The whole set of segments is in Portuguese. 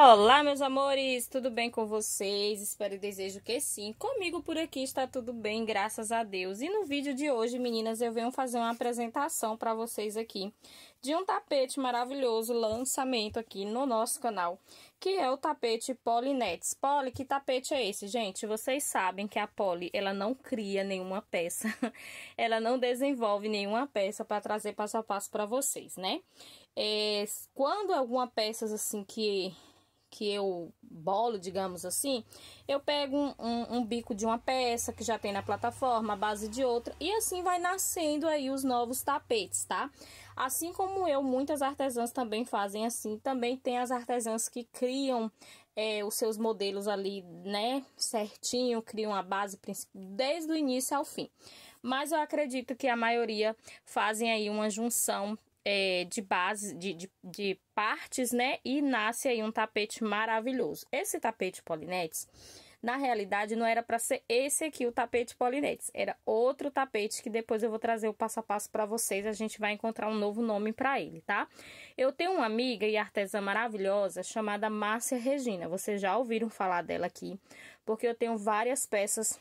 Olá, meus amores, tudo bem com vocês? Espero e desejo que sim. Comigo por aqui está tudo bem, graças a Deus. E no vídeo de hoje, meninas, eu venho fazer uma apresentação para vocês aqui de um tapete maravilhoso, lançamento aqui no nosso canal, que é o tapete Polinetes. Poli, que tapete é esse? Gente, vocês sabem que a Poli, ela não cria nenhuma peça, ela não desenvolve nenhuma peça para trazer passo a passo para vocês, né? É, quando é alguma peça assim que que eu bolo, digamos assim, eu pego um, um, um, bico de uma peça que já tem na plataforma, a base de outra, e assim vai nascendo aí os novos tapetes, tá? Assim como eu, muitas artesãs também fazem assim, também tem as artesãs que criam é, os seus modelos ali, né, certinho, criam a base desde o início ao fim. Mas eu acredito que a maioria fazem aí uma junção é, de base, de, de, de, partes, né? E nasce aí um tapete maravilhoso. Esse tapete polinetes, na realidade, não era para ser esse aqui, o tapete polinetes. Era outro tapete que depois eu vou trazer o passo a passo para vocês. A gente vai encontrar um novo nome para ele, tá? Eu tenho uma amiga e artesã maravilhosa chamada Márcia Regina. Vocês já ouviram falar dela aqui, porque eu tenho várias peças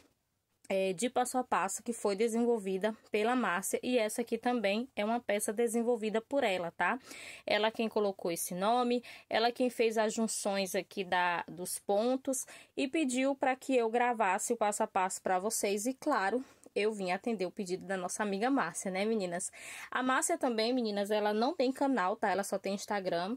é, de passo a passo que foi desenvolvida pela Márcia e essa aqui também é uma peça desenvolvida por ela, tá? Ela é quem colocou esse nome, ela é quem fez as junções aqui da dos pontos e pediu para que eu gravasse o passo a passo para vocês e claro, eu vim atender o pedido da nossa amiga Márcia, né, meninas? A Márcia também, meninas, ela não tem canal, tá? Ela só tem Instagram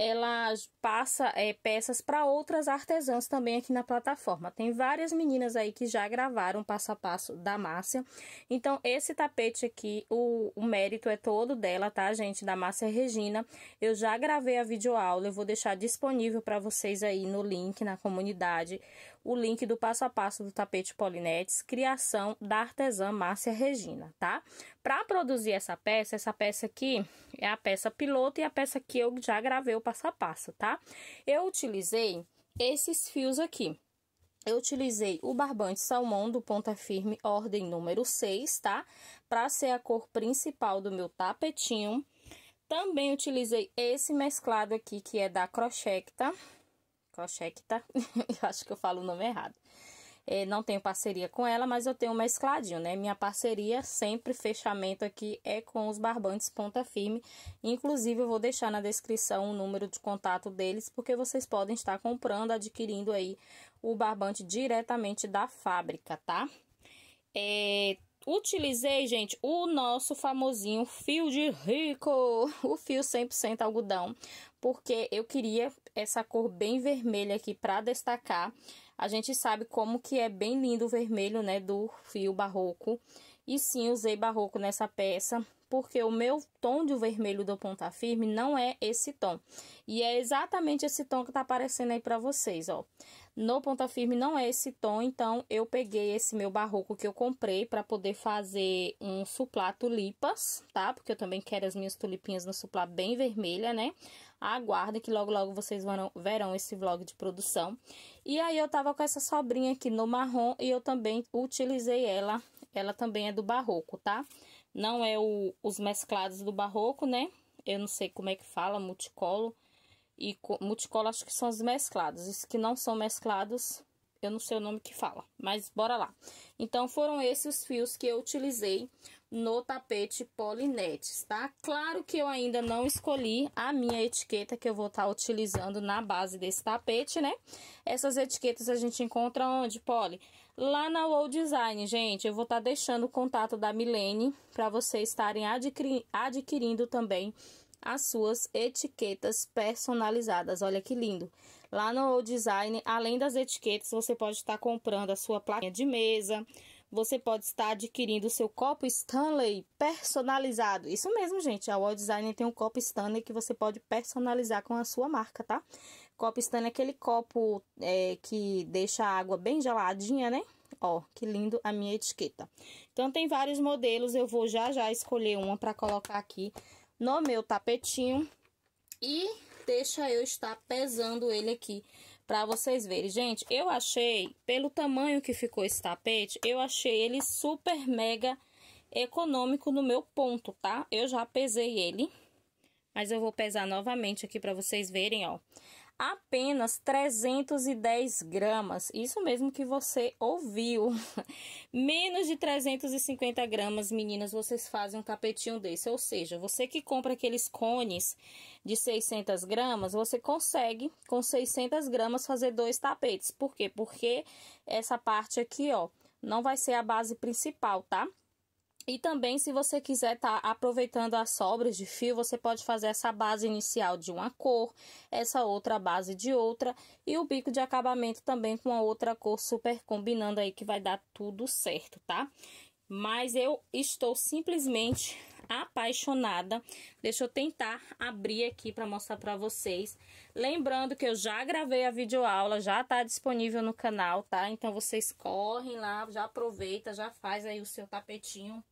ela passa é, peças para outras artesãs também aqui na plataforma. Tem várias meninas aí que já gravaram passo a passo da Márcia. Então, esse tapete aqui, o, o mérito é todo dela, tá, gente? Da Márcia Regina. Eu já gravei a videoaula, eu vou deixar disponível para vocês aí no link, na comunidade, o link do passo a passo do tapete Polinetes, criação da artesã Márcia Regina, tá? Para produzir essa peça, essa peça aqui é a peça piloto e a peça que eu já gravei o passo a passo, tá? Eu utilizei esses fios aqui. Eu utilizei o barbante salmão do ponta firme ordem número 6, tá? Para ser a cor principal do meu tapetinho. Também utilizei esse mesclado aqui, que é da Crochecta. Crochecta, acho que eu falo o nome errado. É, não tenho parceria com ela, mas eu tenho um mescladinho, né? Minha parceria sempre fechamento aqui é com os barbantes ponta firme. Inclusive, eu vou deixar na descrição o número de contato deles, porque vocês podem estar comprando, adquirindo aí o barbante diretamente da fábrica, tá? É, utilizei, gente, o nosso famosinho fio de rico, o fio 100% algodão, porque eu queria essa cor bem vermelha aqui para destacar. A gente sabe como que é bem lindo o vermelho, né, do fio barroco. E sim, usei barroco nessa peça, porque o meu tom de vermelho do ponta firme não é esse tom. E é exatamente esse tom que tá aparecendo aí pra vocês, ó. No ponta firme não é esse tom, então eu peguei esse meu barroco que eu comprei para poder fazer um suplá tulipas, tá? Porque eu também quero as minhas tulipinhas no suplá bem vermelha, né? Aguarda que logo logo vocês verão, verão esse vlog de produção. E aí eu tava com essa sobrinha aqui no marrom e eu também utilizei ela. Ela também é do barroco, tá? Não é o, os mesclados do barroco, né? Eu não sei como é que fala, multicolo e multicolor que são os mesclados. Os que não são mesclados, eu não sei o nome que fala, mas bora lá. Então, foram esses os fios que eu utilizei no tapete polinetes, tá? Claro que eu ainda não escolhi a minha etiqueta que eu vou estar tá utilizando na base desse tapete, né? Essas etiquetas a gente encontra onde, Poli? Lá na Wall Design, gente. Eu vou estar tá deixando o contato da Milene para vocês estarem adquirindo também as suas etiquetas personalizadas. Olha que lindo. Lá no design, além das etiquetas, você pode estar comprando a sua plaquinha de mesa, você pode estar adquirindo o seu copo Stanley personalizado. Isso mesmo, gente, a Wall Design tem um copo Stanley que você pode personalizar com a sua marca, tá? Copo Stanley é aquele copo é, que deixa a água bem geladinha, né? Ó, que lindo a minha etiqueta. Então, tem vários modelos, eu vou já já escolher uma para colocar aqui no meu tapetinho e deixa eu estar pesando ele aqui para vocês verem. Gente, eu achei, pelo tamanho que ficou esse tapete, eu achei ele super mega econômico no meu ponto, tá? Eu já pesei ele, mas eu vou pesar novamente aqui para vocês verem, ó apenas 310 gramas. Isso mesmo que você ouviu. Menos de 350 gramas, meninas, vocês fazem um tapetinho desse. Ou seja, você que compra aqueles cones de 600 gramas, você consegue com 600 gramas fazer dois tapetes. Por quê? Porque essa parte aqui, ó, não vai ser a base principal, tá? Tá? E também, se você quiser estar tá aproveitando as sobras de fio, você pode fazer essa base inicial de uma cor, essa outra base de outra, e o bico de acabamento também com a outra cor, super combinando aí, que vai dar tudo certo, tá? Mas eu estou simplesmente apaixonada. Deixa eu tentar abrir aqui para mostrar para vocês. Lembrando que eu já gravei a videoaula, já está disponível no canal, tá? Então, vocês correm lá, já aproveita, já faz aí o seu tapetinho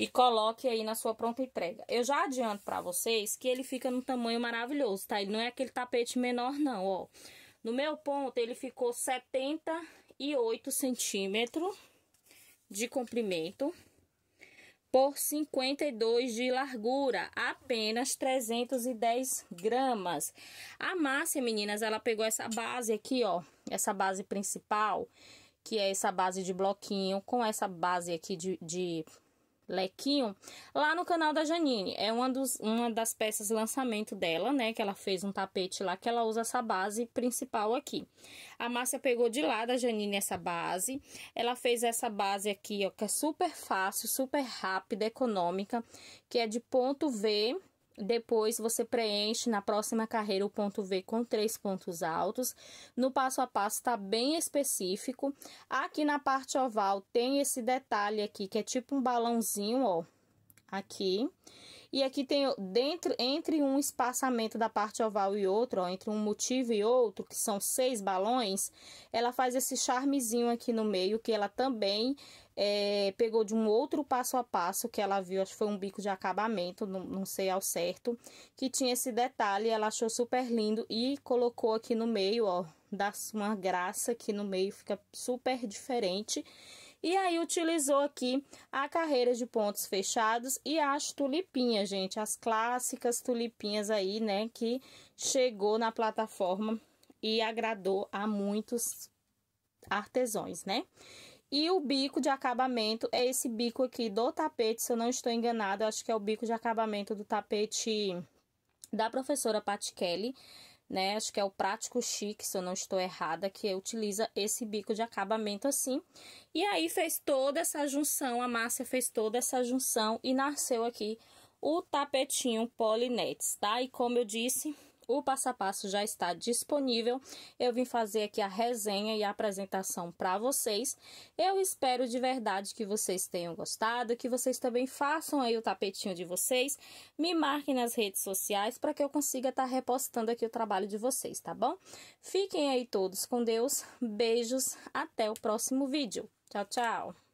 e coloque aí na sua pronta entrega. Eu já adianto para vocês que ele fica num tamanho maravilhoso, tá? Ele não é aquele tapete menor não, ó. No meu ponto, ele ficou 78 centímetros de comprimento por 52 de largura, apenas 310 gramas. A Márcia, meninas, ela pegou essa base aqui, ó, essa base principal, que é essa base de bloquinho, com essa base aqui de, de Lequinho, lá no canal da Janine. É uma, dos, uma das peças de lançamento dela, né? Que ela fez um tapete lá, que ela usa essa base principal aqui. A Márcia pegou de lá da Janine essa base. Ela fez essa base aqui, ó, que é super fácil, super rápida, econômica, que é de ponto V, depois você preenche na próxima carreira o ponto V com três pontos altos. No passo a passo está bem específico. Aqui na parte oval tem esse detalhe aqui que é tipo um balãozinho, ó, aqui. E aqui tem dentro entre um espaçamento da parte oval e outro, ó, entre um motivo e outro, que são seis balões, ela faz esse charmezinho aqui no meio, que ela também é, pegou de um outro passo a passo que ela viu, acho que foi um bico de acabamento, não, não sei ao certo, que tinha esse detalhe, ela achou super lindo e colocou aqui no meio, ó, dá uma graça aqui no meio, fica super diferente. E aí utilizou aqui a carreira de pontos fechados e as tulipinhas, gente, as clássicas tulipinhas aí, né, que chegou na plataforma e agradou a muitos artesões, né? E o bico de acabamento é esse bico aqui do tapete, se eu não estou enganada, acho que é o bico de acabamento do tapete da professora Pat Kelly né? Acho que é o prático chique, se eu não estou errada, que utiliza esse bico de acabamento assim. E aí fez toda essa junção, a Márcia fez toda essa junção e nasceu aqui o tapetinho Polinetes, tá? E como eu disse, o passo a passo já está disponível. Eu vim fazer aqui a resenha e a apresentação para vocês. Eu espero de verdade que vocês tenham gostado, que vocês também façam aí o tapetinho de vocês, me marquem nas redes sociais para que eu consiga estar tá repostando aqui o trabalho de vocês, tá bom? Fiquem aí todos com Deus, beijos, até o próximo vídeo. Tchau, tchau!